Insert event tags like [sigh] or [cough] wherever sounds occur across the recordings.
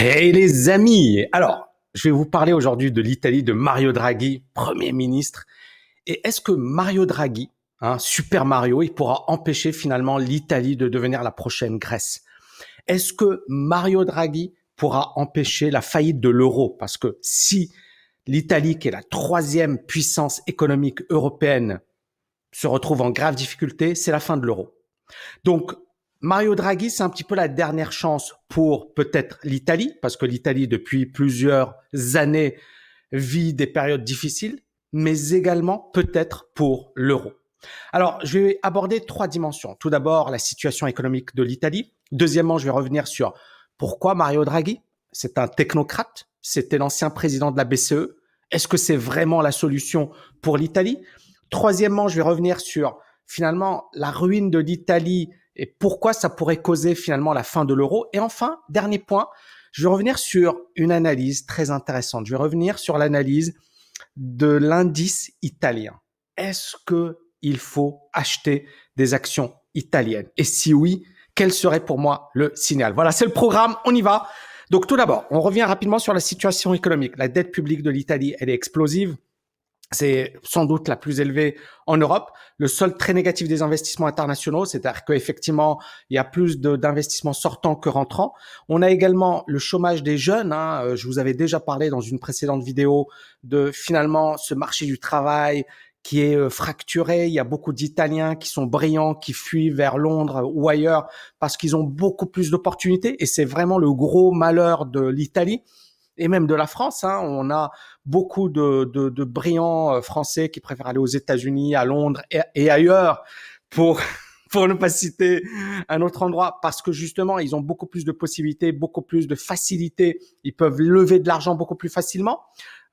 Hey les amis Alors, je vais vous parler aujourd'hui de l'Italie, de Mario Draghi, Premier ministre. Et est-ce que Mario Draghi, hein, Super Mario, il pourra empêcher finalement l'Italie de devenir la prochaine Grèce Est-ce que Mario Draghi pourra empêcher la faillite de l'euro Parce que si l'Italie, qui est la troisième puissance économique européenne, se retrouve en grave difficulté, c'est la fin de l'euro. Donc, Mario Draghi, c'est un petit peu la dernière chance pour peut-être l'Italie, parce que l'Italie, depuis plusieurs années, vit des périodes difficiles, mais également peut-être pour l'euro. Alors, je vais aborder trois dimensions. Tout d'abord, la situation économique de l'Italie. Deuxièmement, je vais revenir sur pourquoi Mario Draghi, c'est un technocrate, c'était l'ancien président de la BCE. Est-ce que c'est vraiment la solution pour l'Italie Troisièmement, je vais revenir sur finalement la ruine de l'Italie et pourquoi ça pourrait causer finalement la fin de l'euro. Et enfin, dernier point, je vais revenir sur une analyse très intéressante. Je vais revenir sur l'analyse de l'indice italien. Est-ce que il faut acheter des actions italiennes Et si oui, quel serait pour moi le signal Voilà, c'est le programme, on y va. Donc tout d'abord, on revient rapidement sur la situation économique. La dette publique de l'Italie, elle est explosive c'est sans doute la plus élevée en Europe. Le seul très négatif des investissements internationaux, c'est-à-dire qu'effectivement, il y a plus d'investissements sortants que rentrants. On a également le chômage des jeunes. Hein. Euh, je vous avais déjà parlé dans une précédente vidéo de finalement ce marché du travail qui est euh, fracturé. Il y a beaucoup d'Italiens qui sont brillants, qui fuient vers Londres ou ailleurs parce qu'ils ont beaucoup plus d'opportunités. Et c'est vraiment le gros malheur de l'Italie et même de la France. Hein, on a beaucoup de, brillants euh, Français qui préfèrent aller aux États-Unis, à Londres et, ailleurs pour [laughs] pour ne pas citer un autre endroit, parce que justement, ils ont beaucoup plus de possibilités, beaucoup plus de facilité, ils peuvent lever de l'argent beaucoup plus facilement.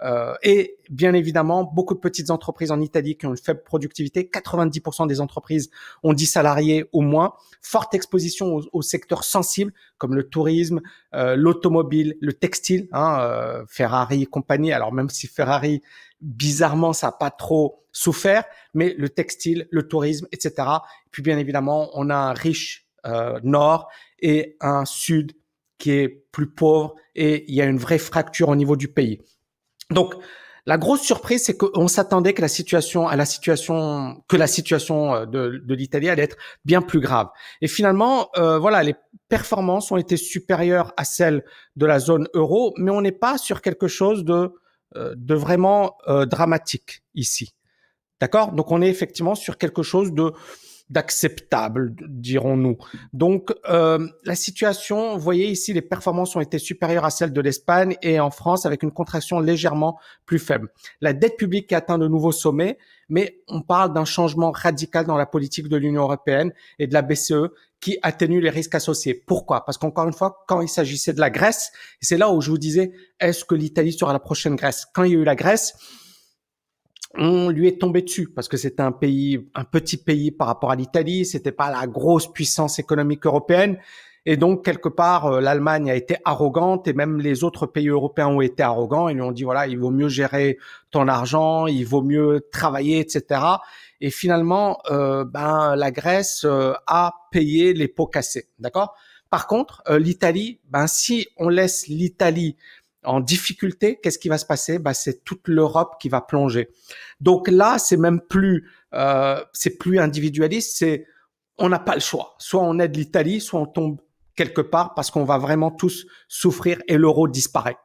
Euh, et bien évidemment, beaucoup de petites entreprises en Italie qui ont une faible productivité. 90% des entreprises ont 10 salariés au moins. Forte exposition aux, secteurs sensibles comme le tourisme, euh, l'automobile, le textile, hein, euh, Ferrari et compagnie. Alors même si Ferrari, bizarrement, ça n'a pas trop souffert, mais le textile, le tourisme, etc. puis bien évidemment, on a un riche nord et un sud qui est plus pauvre et il y a une vraie fracture au niveau du pays. Donc, la grosse surprise, c'est qu'on s'attendait que la situation, à la situation, que la situation euh, de, l'Italie allait être bien plus grave. Et finalement, euh, voilà, les performances ont été supérieures à celles de la zone euro, mais on n'est pas sur quelque chose de, euh, de vraiment dramatique ici. D'accord Donc, on est effectivement sur quelque chose de d'acceptable, dirons-nous. Donc, euh, la situation, vous voyez ici, les performances ont été supérieures à celles de l'Espagne et en France avec une contraction légèrement plus faible. La dette publique atteint de nouveaux sommets, mais on parle d'un changement radical dans la politique de l'Union européenne et de la BCE qui atténue les risques associés. Pourquoi Parce qu'encore une fois, quand il s'agissait de la Grèce, c'est là où je vous disais, est-ce que l'Italie sera la prochaine Grèce Quand il y a eu la Grèce, on lui est tombé dessus parce que c'était un pays, un petit pays par rapport à l'Italie, c'était pas la grosse puissance économique européenne. Et donc, quelque part, euh, l'Allemagne a été arrogante et même les autres pays européens ont été arrogants. Ils lui ont dit, voilà, il vaut mieux gérer ton argent, il vaut mieux travailler, etc. Et finalement, euh, ben, la Grèce euh, a payé les pots cassés. D'accord Par contre, l'Italie, ben, si on laisse l'Italie en difficulté, qu'est-ce qui va se passer bah, C'est toute l'Europe qui va plonger. Donc là, c'est même plus, euh, c'est plus individualiste, c'est on n'a pas le choix. Soit on aide l'Italie, soit on tombe quelque part parce qu'on va vraiment tous souffrir et l'euro disparaît.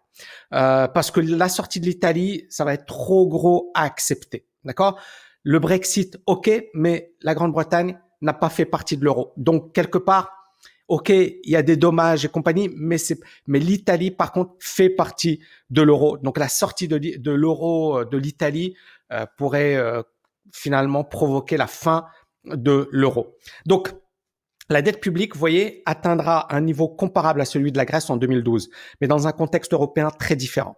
Euh, parce que la sortie de l'Italie, ça va être trop gros à accepter. D'accord Le Brexit, ok, mais la Grande-Bretagne n'a pas fait partie de l'euro. Donc quelque part, OK, il y a des dommages et compagnie, mais c'est, mais l'Italie, par contre, fait partie de l'euro. Donc, la sortie de, l'euro euh, de l'Italie euh, pourrait euh, finalement provoquer la fin de l'euro. Donc, la dette publique, vous voyez, atteindra un niveau comparable à celui de la Grèce en 2012, mais dans un contexte européen très différent.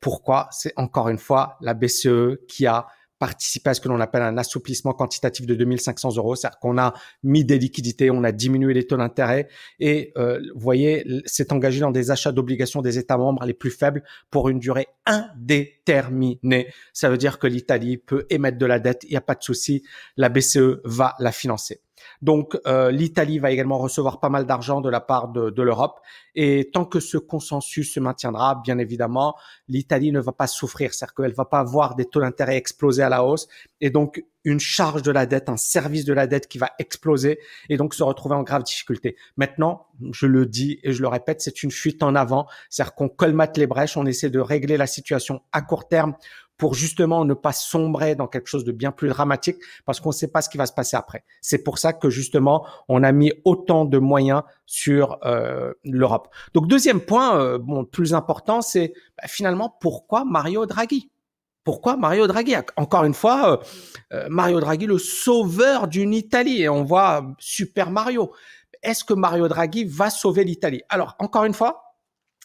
pourquoi C'est encore une fois la BCE qui a participer à ce que l'on appelle un assouplissement quantitatif de 2500 euros, c'est-à-dire qu'on a mis des liquidités, on a diminué les taux d'intérêt et, euh, vous voyez, s'est engagé dans des achats d'obligations des États membres les plus faibles pour une durée indéterminée. Ça veut dire que l'Italie peut émettre de la dette, il n'y a pas de souci, la BCE va la financer. Donc euh, l'Italie va également recevoir pas mal d'argent de la part de, de l'Europe. Et tant que ce consensus se maintiendra, bien évidemment, l'Italie ne va pas souffrir, c'est-à-dire qu'elle va pas avoir des taux d'intérêt exploser à la hausse. Et donc une charge de la dette, un service de la dette qui va exploser et donc se retrouver en grave difficulté. Maintenant, je le dis et je le répète, c'est une fuite en avant, c'est-à-dire qu'on colmate les brèches, on essaie de régler la situation à court terme pour justement ne pas sombrer dans quelque chose de bien plus dramatique parce qu'on ne sait pas ce qui va se passer après. C'est pour ça que justement on a mis autant de moyens sur euh, l'Europe. Donc deuxième point, euh, bon plus important, c'est bah, finalement pourquoi Mario Draghi pourquoi Mario Draghi Encore une fois, euh, Mario Draghi, le sauveur d'une Italie, et on voit Super Mario. Est-ce que Mario Draghi va sauver l'Italie Alors, encore une fois,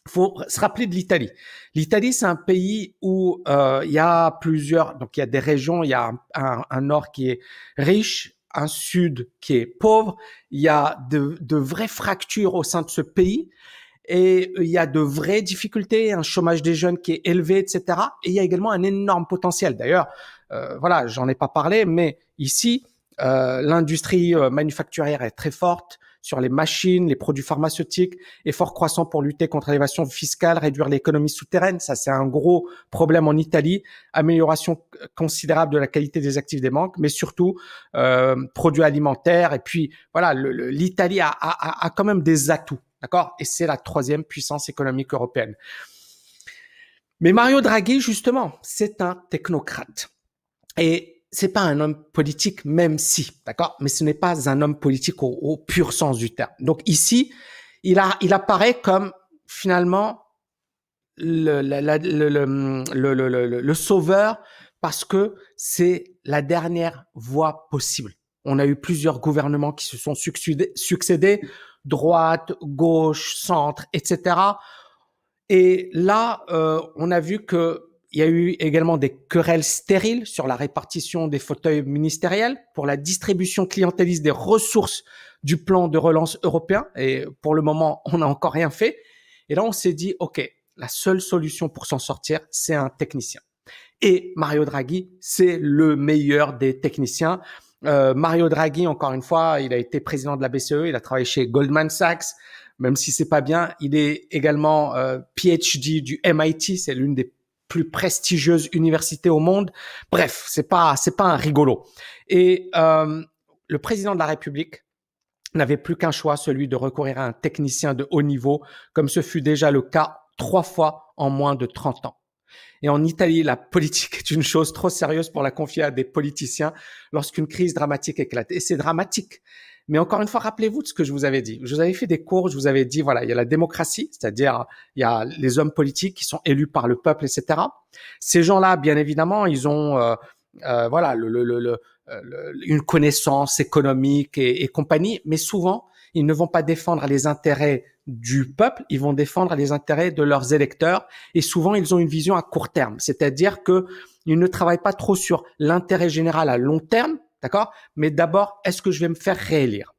faut se rappeler de l'Italie. L'Italie, c'est un pays où euh, il y a plusieurs, donc il y a des régions, il y a un, nord qui est riche, un sud qui est pauvre, il y a de, de vraies fractures au sein de ce pays et il y a de vraies difficultés, un chômage des jeunes qui est élevé, etc. Et il y a également un énorme potentiel. D'ailleurs, euh, voilà, j'en ai pas parlé, mais ici, euh, l'industrie euh, manufacturière est très forte sur les machines, les produits pharmaceutiques, et fort croissant pour lutter contre l'évasion fiscale, réduire l'économie souterraine, ça c'est un gros problème en Italie, amélioration considérable de la qualité des actifs des banques, mais surtout euh, produits alimentaires, et puis voilà, l'Italie a, a, a, quand même des atouts, d'accord Et c'est la troisième puissance économique européenne. Mais Mario Draghi, justement, c'est un technocrate. Et c'est pas un homme politique, même si, d'accord, mais ce n'est pas un homme politique au, pur sens du terme. Donc ici, il a, il apparaît comme finalement le, le, le, le sauveur parce que c'est la dernière voie possible. On a eu plusieurs gouvernements qui se sont succédés, succédé droite, gauche, centre, etc. Et là, euh, on a vu que il y a eu également des querelles stériles sur la répartition des fauteuils ministériels, pour la distribution clientéliste des ressources du plan de relance européen. Et pour le moment, [laughs] on n'a encore rien fait. Et là, on s'est dit, OK, la seule solution pour s'en sortir, c'est un technicien. Et Mario Draghi, c'est le meilleur des techniciens. Euh, Mario Draghi, encore une fois, il a été président de la BCE, il a travaillé chez Goldman Sachs, même si c'est pas bien. Il est également euh, PhD du MIT, c'est l'une des plus prestigieuse université au monde. Bref, c'est pas c'est pas un rigolo. Et euh, le président de la République n'avait plus qu'un choix, celui de recourir à un technicien de haut niveau, comme ce fut déjà le cas trois fois en moins de 30 ans. Et en Italie, la politique est une chose trop sérieuse pour la confier à des politiciens lorsqu'une crise dramatique éclate. Et c'est dramatique. Mais encore une fois, rappelez-vous de ce que je vous avais dit. Je vous avais fait des cours, je vous avais dit, voilà, il y a la démocratie, c'est-à-dire il y a les hommes politiques qui sont élus par le peuple, etc. Ces gens-là, bien évidemment, ils ont, euh, euh voilà, le, le, le, une connaissance économique et, et, compagnie, mais souvent, ils ne vont pas défendre les intérêts du peuple, ils vont défendre les intérêts de leurs électeurs, et souvent, ils ont une vision à court terme, c'est-à-dire que ils ne travaillent pas trop sur l'intérêt général à long terme, D'accord Mais d'abord, est-ce que je vais me faire réélire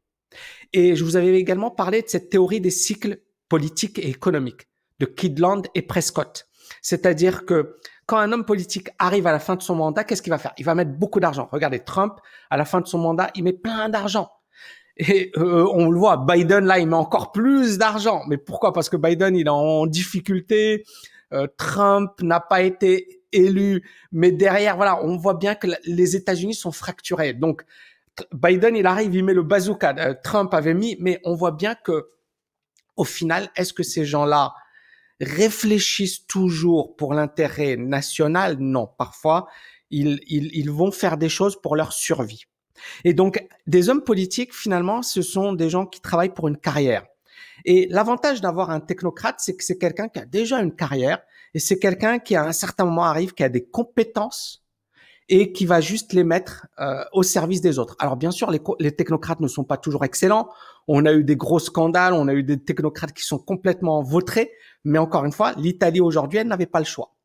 Et je vous avais également parlé de cette théorie des cycles politiques et économiques de Kidland et Prescott. C'est-à-dire que quand un homme politique arrive à la fin de son mandat, qu'est-ce qu'il va faire Il va mettre beaucoup d'argent. Regardez Trump, à la fin de son mandat, il met plein d'argent. Et euh, on le voit, Biden, là, il met encore plus d'argent. Mais pourquoi Parce que Biden, il est en difficulté. Euh, Trump n'a pas été élu. Mais derrière, voilà, on voit bien que les États-Unis sont fracturés. Donc, Biden, il arrive, il met le bazooka. Euh, Trump avait mis, mais on voit bien que, au final, est-ce que ces gens-là réfléchissent toujours pour l'intérêt national Non, parfois, ils vont faire des choses pour leur survie. Et donc, des hommes politiques, finalement, ce sont des gens qui travaillent pour une carrière. Et l'avantage d'avoir un technocrate, c'est que c'est quelqu'un qui a déjà une carrière et c'est quelqu'un qui à un certain moment arrive, qui a des compétences et qui va juste les mettre euh, au service des autres. Alors bien sûr, les, les, technocrates ne sont pas toujours excellents. On a eu des gros scandales, on a eu des technocrates qui sont complètement vautrés. Mais encore une fois, l'Italie aujourd'hui, elle n'avait pas le choix.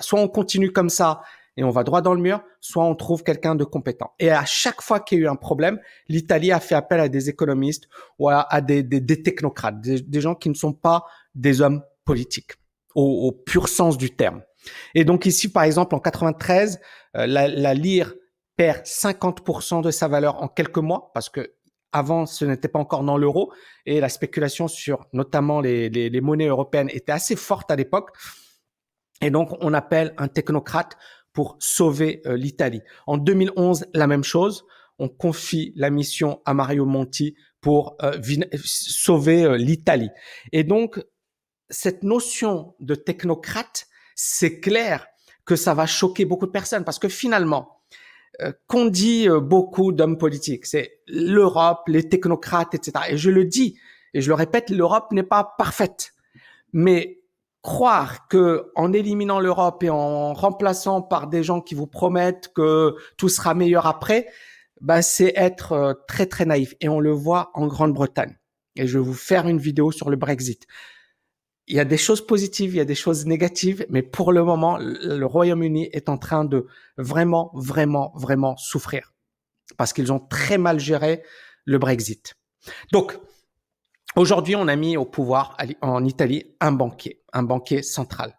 Soit on continue comme ça et on va droit dans le mur, soit on trouve quelqu'un de compétent. Et à chaque fois qu'il y a eu un problème, l'Italie a fait appel à des économistes ou à, des, technocrates, des, gens qui ne sont pas des hommes politiques au, pur sens du terme. Et donc ici, par exemple, en 93, euh, la, la lire perd 50% de sa valeur en quelques mois parce que avant, ce n'était pas encore dans l'euro et la spéculation sur notamment les, les monnaies européennes était assez forte à l'époque. Et donc, on appelle un technocrate pour sauver euh, l'Italie. En 2011, la même chose. On confie la mission à Mario Monti pour euh, sauver euh, l'Italie. Et donc, cette notion de technocrate, c'est clair que ça va choquer beaucoup de personnes parce que finalement, qu'on dit beaucoup d'hommes politiques, c'est l'Europe, les technocrates, etc. Et je le dis et je le répète, l'Europe n'est pas parfaite. Mais croire que en éliminant l'Europe et en remplaçant par des gens qui vous promettent que tout sera meilleur après, bah c'est être euh, très très naïf et on le voit en Grande-Bretagne. Et je vais vous faire une vidéo sur le Brexit. Il y a des choses positives, il y a des choses négatives, mais pour le moment, le Royaume-Uni est en train de vraiment, vraiment, vraiment souffrir parce qu'ils ont très mal géré le Brexit. Donc, aujourd'hui, on a mis au pouvoir en Italie un banquier un banquier central.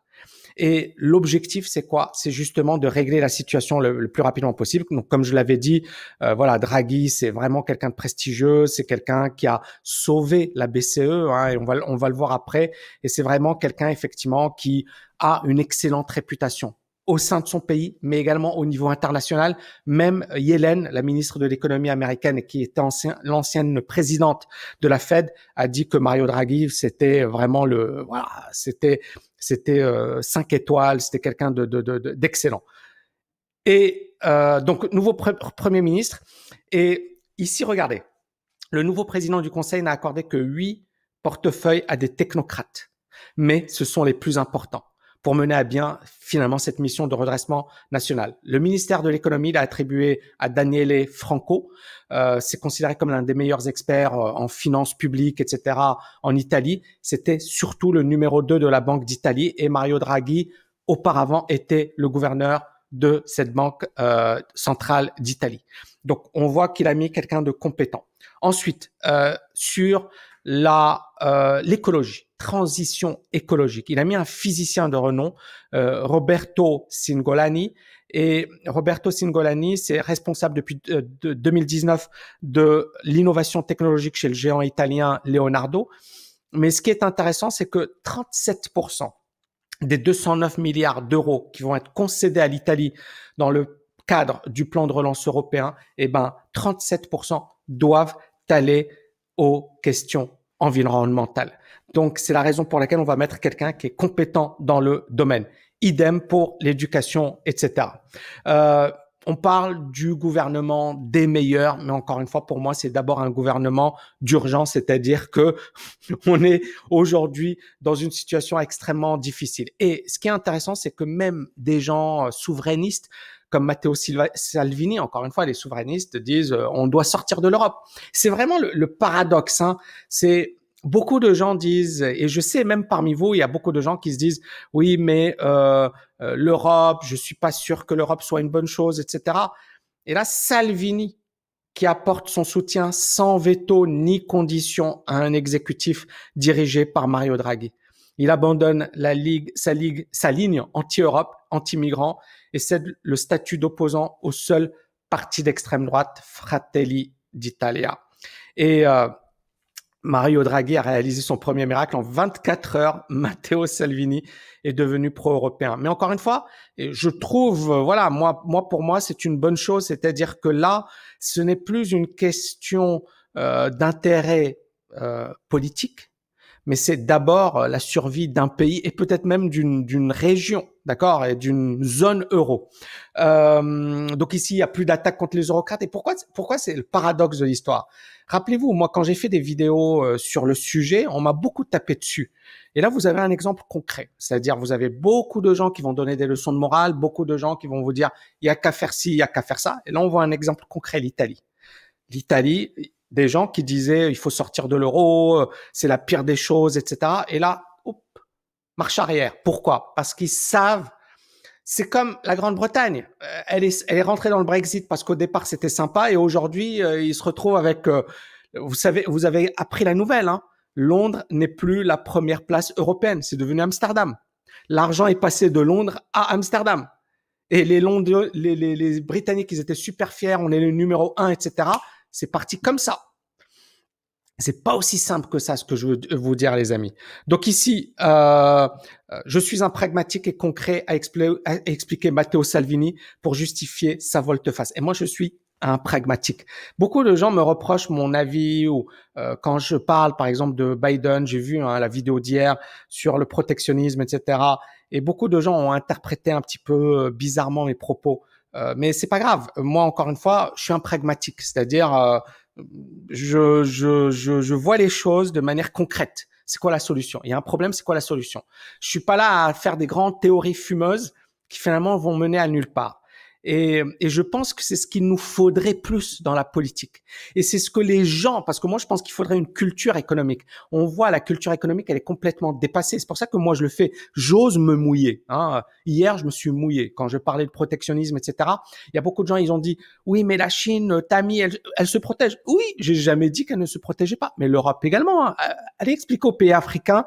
Et l'objectif, c'est quoi C'est justement de régler la situation le, plus rapidement possible. Donc, comme je l'avais dit, euh, voilà, Draghi, c'est vraiment quelqu'un de prestigieux, c'est quelqu'un qui a sauvé la BCE, hein, et on va, on va le voir après. Et c'est vraiment quelqu'un effectivement qui a une excellente réputation au sein de son pays, mais également au niveau international. Même Yellen, la ministre de l'économie américaine qui était l'ancienne présidente de la Fed, a dit que Mario Draghi, c'était vraiment le, voilà, c'était, c'était euh, cinq étoiles, c'était quelqu'un de, d'excellent. et euh, donc nouveau premier ministre. Et ici, regardez, le nouveau président du Conseil n'a accordé que huit portefeuilles à des technocrates, mais ce sont les plus importants pour mener à bien finalement cette mission de redressement national. Le ministère de l'économie l'a attribué à Daniele Franco. Euh, c'est considéré comme l'un des meilleurs experts euh, en finances publiques, etc. en Italie. C'était surtout le numéro 2 de la Banque d'Italie et Mario Draghi, auparavant, était le gouverneur de cette banque euh, centrale d'Italie. Donc, on voit qu'il a mis quelqu'un de compétent. Ensuite, euh, sur la euh, l'écologie, transition écologique. Il a mis un physicien de renom, euh, Roberto Singolani. Et Roberto Singolani, c'est responsable depuis 2019 euh, de l'innovation technologique chez le géant italien Leonardo. Mais ce qui est intéressant, c'est que 37% des 209 milliards d'euros qui vont être concédés à l'Italie dans le cadre du plan de relance européen, eh ben 37% doivent aller aux questions environnementales. Donc, c'est la raison pour laquelle on va mettre quelqu'un qui est compétent dans le domaine. Idem pour l'éducation, etc. Euh, on parle du gouvernement des meilleurs, mais encore une fois, pour moi, c'est d'abord un gouvernement d'urgence, c'est-à-dire que [laughs] on est aujourd'hui dans une situation extrêmement difficile. Et ce qui est intéressant, c'est que même des gens euh, souverainistes comme Matteo Salvini, encore une fois, les souverainistes disent euh, on doit sortir de l'Europe. C'est vraiment le, paradoxe. Hein. C'est beaucoup de gens disent, et je sais même parmi vous, il y a beaucoup de gens qui se disent, oui, mais euh, euh, l'Europe, je suis pas sûr que l'Europe soit une bonne chose, etc. Et là, Salvini, qui apporte son soutien sans veto ni condition à un exécutif dirigé par Mario Draghi. Il abandonne la ligue, ligue, sa ligne anti-Europe anti-migrants et cède le statut d'opposant au seul parti d'extrême droite, Fratelli d'Italia. Et euh, Mario Draghi a réalisé son premier miracle en 24 heures. [laughs] Matteo Salvini est devenu pro-européen. Mais encore une fois, je trouve, euh, voilà, moi, moi pour moi, c'est une bonne chose. C'est-à-dire que là, ce n'est plus une question euh, d'intérêt euh, politique, mais c'est d'abord euh, la survie d'un pays et peut-être même d'une région, d'accord, et d'une zone euro. Euh, donc ici, il n'y a plus d'attaque contre les eurocrates. Et pourquoi, pourquoi c'est le paradoxe de l'histoire Rappelez-vous, moi, quand j'ai fait des vidéos euh, sur le sujet, on m'a beaucoup tapé dessus. Et là, vous avez un exemple concret, c'est-à-dire vous avez beaucoup de gens qui vont donner des leçons de morale, beaucoup de gens qui vont vous dire il y a qu'à faire ci, il y a qu'à faire ça. Et là, on voit un exemple concret, l'Italie. L'Italie, des gens qui disaient il faut sortir de l'euro, euh, c'est la pire des choses, etc. Et là, marche arrière. Pourquoi Parce qu'ils savent. C'est comme la Grande-Bretagne. Euh, elle est, elle est rentrée dans le Brexit parce qu'au départ c'était sympa et aujourd'hui euh, ils se retrouvent avec. vous savez, vous avez appris la nouvelle. Hein. Londres n'est plus la première place européenne. C'est devenu Amsterdam. L'argent est passé de Londres à Amsterdam. Et les, les, les, les Britanniques, ils étaient super fiers. On est le numéro un, etc c'est parti comme ça. C'est pas aussi simple que ça, ce que je veux vous dire, les amis. Donc ici, euh, euh, je suis un pragmatique et concret à, expliquer Matteo Salvini pour justifier sa volte-face. Et moi, je suis un pragmatique. Beaucoup de gens me reprochent mon avis ou euh, quand je parle, par exemple, de Biden, j'ai vu hein, la vidéo d'hier sur le protectionnisme, etc. Et beaucoup de gens ont interprété un petit peu bizarrement mes propos. Euh, mais c'est pas grave. Moi, encore une fois, je suis un pragmatique, c'est-à-dire euh, je, je, je, je, vois les choses de manière concrète. C'est quoi la solution Il y a un problème, c'est quoi la solution Je suis pas là à faire des grandes théories fumeuses qui finalement vont mener à nulle part. Et, et, je pense que c'est ce qu'il nous faudrait plus dans la politique. Et c'est ce que les gens, parce que moi je pense qu'il faudrait une culture économique. On voit la culture économique, elle est complètement dépassée. C'est pour ça que moi je le fais. J'ose me mouiller. Hein. Hier, je me suis mouillé quand je parlais de protectionnisme, etc. Il y a beaucoup de gens, ils ont dit oui, mais la Chine, Tammy, elle, se protège. Oui, j'ai jamais dit qu'elle ne se protégeait pas. Mais l'Europe également. Hein. Euh, allez expliquer aux pays africains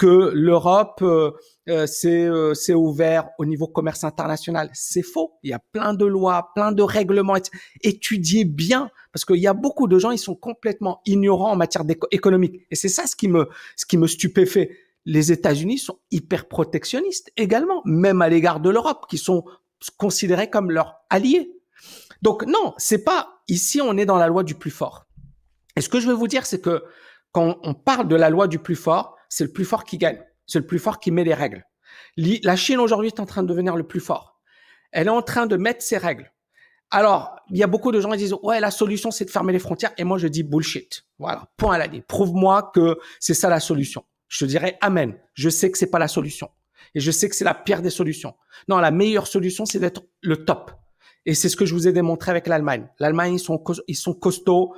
que l'Europe euh, euh s'est euh, ouvert au niveau commerce international. C'est faux. Il y a plein de lois, plein de règlements. Étudiez bien, parce qu'il y a beaucoup de gens, ils sont complètement ignorants en matière économique. Et c'est ça ce qui me, ce qui me stupéfait. Les États-Unis sont hyper protectionnistes également, même à l'égard de l'Europe, qui sont considérés comme leurs alliés. Donc non, c'est pas ici on est dans la loi du plus fort. Et ce que je veux vous dire, c'est que quand on parle de la loi du plus fort, c'est le plus fort qui gagne. C'est le plus fort qui met les règles. La Chine aujourd'hui est en train de devenir le plus fort. Elle est en train de mettre ses règles. Alors, il y a beaucoup de gens qui disent ouais, la solution c'est de fermer les frontières et moi je dis bullshit. Voilà, point à l'année. Prouve-moi que c'est ça la solution. Je te dirais amen. Je sais que c'est pas la solution et je sais que c'est la pire des solutions. Non, la meilleure solution c'est d'être le top. Et c'est ce que je vous ai démontré avec l'Allemagne. L'Allemagne ils sont ils sont costauds.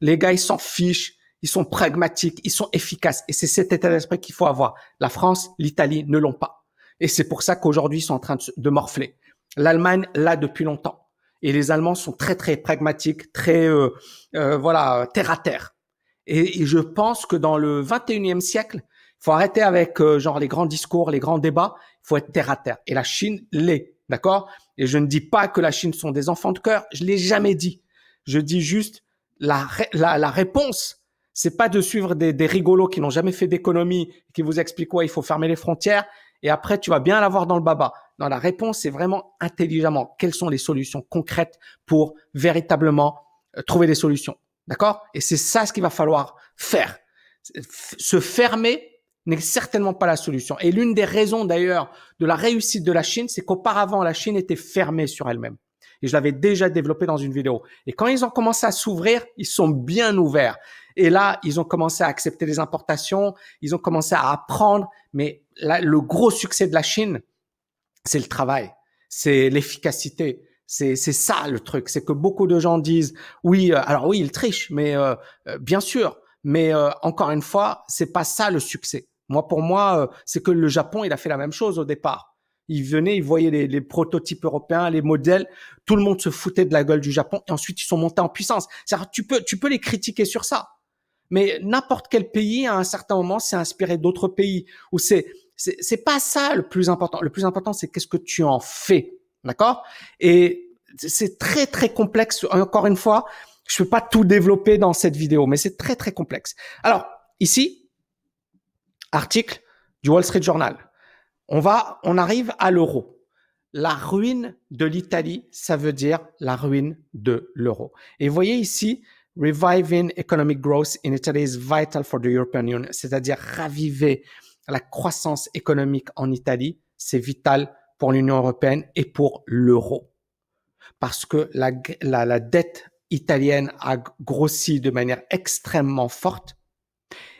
Les gars ils s'en fichent ils sont pragmatiques, ils sont efficaces. Et c'est cet état d'esprit qu'il faut avoir. La France, l'Italie ne l'ont pas. Et c'est pour ça qu'aujourd'hui, ils sont en train de, de morfler. L'Allemagne l'a depuis longtemps. Et les Allemands sont très, très pragmatiques, très, euh, euh voilà, terre à terre. Et, je pense que dans le 21e siècle, il faut arrêter avec euh, genre les grands discours, les grands débats. Il faut être terre à terre. Et la Chine l'est, d'accord Et je ne dis pas que la Chine sont des enfants de cœur. Je l'ai jamais dit. Je dis juste la, la, la réponse c'est pas de suivre des, des rigolos qui n'ont jamais fait d'économie, qui vous expliquent quoi, il faut fermer les frontières, et après tu vas bien l'avoir dans le baba. Non, la réponse c'est vraiment intelligemment. Quelles sont les solutions concrètes pour véritablement euh, trouver des solutions, d'accord Et c'est ça ce qu'il va falloir faire. Se fermer n'est certainement pas la solution. Et l'une des raisons d'ailleurs de la réussite de la Chine, c'est qu'auparavant, la Chine était fermée sur elle-même. Et je l'avais déjà développé dans une vidéo. Et quand ils ont commencé à s'ouvrir, ils sont bien ouverts. Et là, ils ont commencé à accepter les importations, ils ont commencé à apprendre. Mais le gros succès de la Chine, c'est le travail, c'est l'efficacité. C'est c'est ça le truc, c'est que beaucoup de gens disent oui, euh, alors oui, ils trichent, mais euh, euh, bien sûr, mais encore une fois, c'est pas ça le succès. Moi, pour moi, c'est que le Japon, il a fait la même chose au départ. Il venait, il voyait les, prototypes européens, les modèles, tout le monde se foutait de la gueule du Japon, et ensuite ils sont montés en puissance. cest tu peux tu peux les critiquer sur ça, mais n'importe quel pays, à un certain moment, s'est inspiré d'autres pays. Ou c'est, c'est, pas ça le plus important. Le plus important, c'est qu'est-ce que tu en fais. D'accord? Et c'est très, très complexe. Encore une fois, je peux pas tout développer dans cette vidéo, mais c'est très, très complexe. Alors, ici, article du Wall Street Journal. On va, on arrive à l'euro. La ruine de l'Italie, ça veut dire la ruine de l'euro. Et voyez ici, Reviving economic growth in Italy is vital for the European Union, c'est-à-dire raviver la croissance économique en Italie, c'est vital pour l'Union européenne et pour l'euro. Parce que la, la, la dette italienne a grossi de manière extrêmement forte.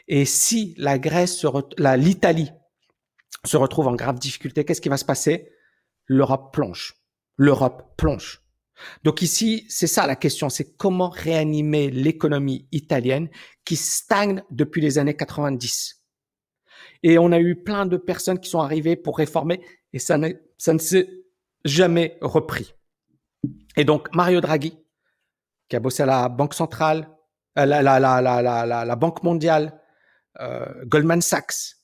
Et si la Grèce, l'Italie se retrouve en grave difficulté, qu'est-ce qui va se passer L'Europe plonge. L'Europe plonge. Donc ici, c'est ça la question, c'est comment réanimer l'économie italienne qui stagne depuis les années 90. Et on a eu plein de personnes qui sont arrivées pour réformer et ça ne, s'est jamais repris. Et donc Mario Draghi, qui a bossé à la Banque centrale, à la, la, Banque mondiale, euh, Goldman Sachs,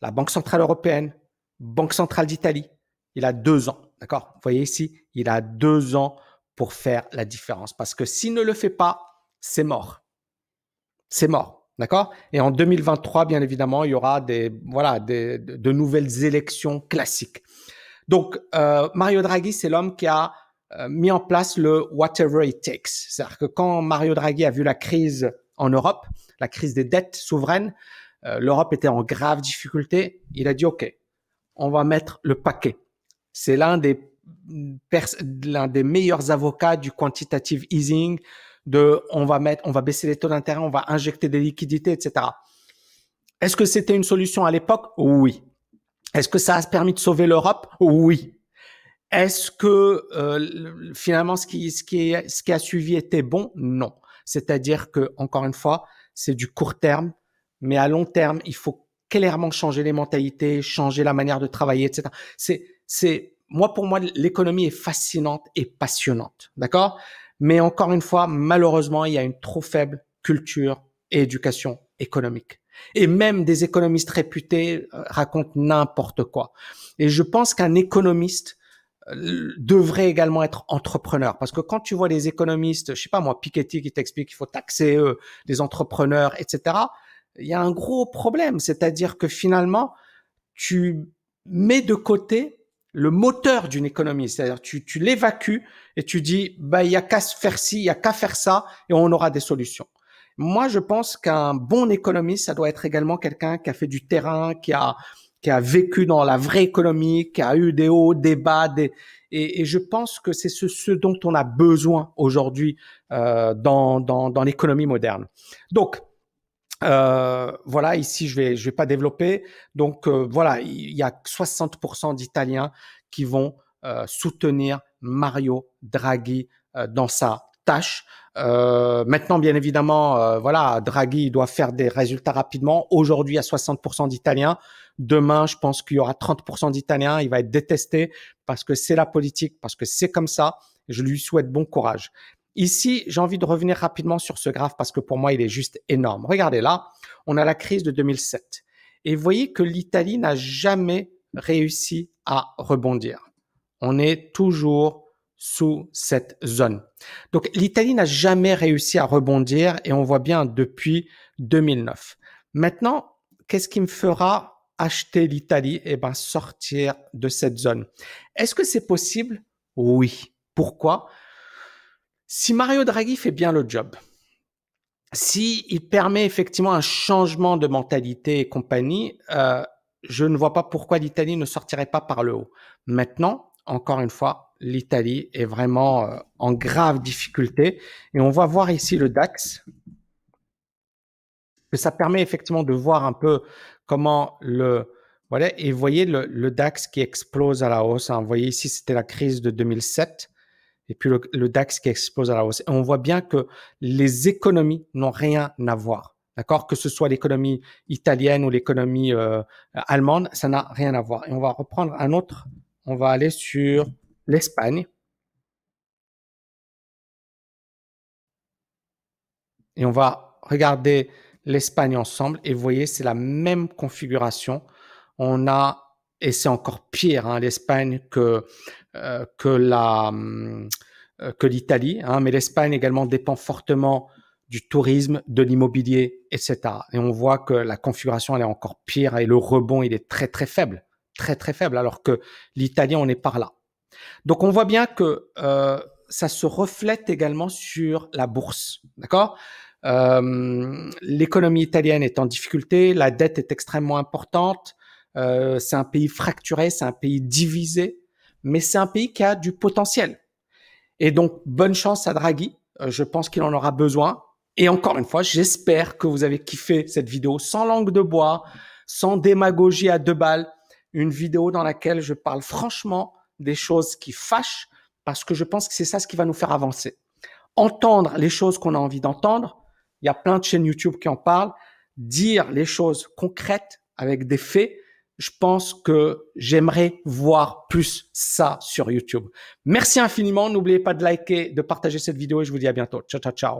la Banque centrale européenne, Banque centrale d'Italie, il a deux ans, d'accord Vous voyez ici, il a deux ans pour faire la différence. Parce que s'il ne le fait pas, c'est mort. C'est mort. D'accord Et en 2023, bien évidemment, il y aura des, voilà, des, de nouvelles élections classiques. Donc, euh, Mario Draghi, c'est l'homme qui a euh, mis en place le whatever it takes. C'est-à-dire que quand Mario Draghi a vu la crise en Europe, la crise des dettes souveraines, euh, l'Europe était en grave difficulté. Il a dit, OK, on va mettre le paquet. C'est l'un des l'un des meilleurs avocats du quantitative easing, de on va mettre, on va baisser les taux d'intérêt, on va injecter des liquidités, etc. Est-ce que c'était une solution à l'époque Oui. Est-ce que ça a permis de sauver l'Europe Oui. Est-ce que euh, finalement ce qui, ce, qui, ce qui a suivi était bon Non. C'est-à-dire que encore une fois, c'est du court terme, mais à long terme, il faut clairement changer les mentalités, changer la manière de travailler, etc. C'est c'est moi, pour moi, l'économie est fascinante et passionnante, d'accord Mais encore une fois, malheureusement, il y a une trop faible culture et éducation économique. Et même des économistes réputés euh, racontent n'importe quoi. Et je pense qu'un économiste euh, devrait également être entrepreneur parce que quand tu vois les économistes, je sais pas moi, Piketty qui t'explique qu'il faut taxer eux, les entrepreneurs, etc. Il y a un gros problème, c'est-à-dire que finalement tu mets de côté le moteur d'une économie. C'est-à-dire, tu, tu l'évacues et tu dis, bah, il y a qu'à faire ci, il y a qu'à faire ça et on aura des solutions. Moi, je pense qu'un bon économiste, ça doit être également quelqu'un qui a fait du terrain, qui a, qui a vécu dans la vraie économie, qui a eu des hauts, des bas, des, et, je pense que c'est ce, dont on a besoin aujourd'hui euh, dans, dans, dans l'économie moderne. Donc, euh, voilà, ici je vais je vais pas développer. Donc euh, voilà, il y a 60% d'Italiens qui vont euh, soutenir Mario Draghi dans sa tâche. maintenant, bien évidemment, voilà, Draghi doit faire des résultats rapidement. Aujourd'hui, il y a 60% d'Italiens. Demain, je pense qu'il y aura 30% d'Italiens. Il va être détesté parce que c'est la politique, parce que c'est comme ça. Je lui souhaite bon courage. Ici, j'ai envie de revenir rapidement sur ce graphe parce que pour moi, il est juste énorme. Regardez là, on a la crise de 2007. Et vous voyez que l'Italie n'a jamais réussi à rebondir. On est toujours sous cette zone. Donc l'Italie n'a jamais réussi à rebondir et on voit bien depuis 2009. Maintenant, qu'est-ce qui me fera acheter l'Italie et eh ben sortir de cette zone Est-ce que c'est possible Oui. Pourquoi si Mario Draghi fait bien le job, si il permet effectivement un changement de mentalité et compagnie, euh, je ne vois pas pourquoi l'Italie ne sortirait pas par le haut. Maintenant, encore une fois, l'Italie est vraiment euh, en grave difficulté et on va voir ici le DAX ça permet effectivement de voir un peu comment le voilà et voyez le, DAX qui explose à la hausse. Hein. Vous voyez ici c'était la crise de 2007 et puis le, DAX qui explose à la hausse. Et on voit bien que les économies n'ont rien à voir. D'accord Que ce soit l'économie italienne ou l'économie euh, allemande, ça n'a rien à voir. Et on va reprendre un autre. On va aller sur l'Espagne. Et on va regarder l'Espagne ensemble. Et vous voyez, c'est la même configuration. On a, et c'est encore pire, hein, l'Espagne que euh, que la hum, euh, que l'Italie, hein, mais l'Espagne également dépend fortement du tourisme, de l'immobilier, etc. Et on voit que la configuration elle est encore pire et le rebond il est très très faible, très très faible, alors que l'Italie on est par là. Donc on voit bien que euh, ça se reflète également sur la bourse, d'accord euh, L'économie italienne est en difficulté, la dette est extrêmement importante, euh, c'est un pays fracturé, c'est un pays divisé mais c'est un pays qui a du potentiel. Et donc, bonne chance à Draghi. Euh, je pense qu'il en aura besoin. Et encore une fois, j'espère que vous avez kiffé cette vidéo sans langue de bois, sans démagogie à deux balles. Une vidéo dans laquelle je parle franchement des choses qui fâchent parce que je pense que c'est ça ce qui va nous faire avancer. Entendre les choses qu'on a envie d'entendre. Il y a plein de chaînes YouTube qui en parlent. Dire les choses concrètes avec des faits je pense que j'aimerais voir plus ça sur YouTube. Merci infiniment. N'oubliez pas de liker, de partager cette vidéo et je vous dis à bientôt. Ciao, ciao, ciao.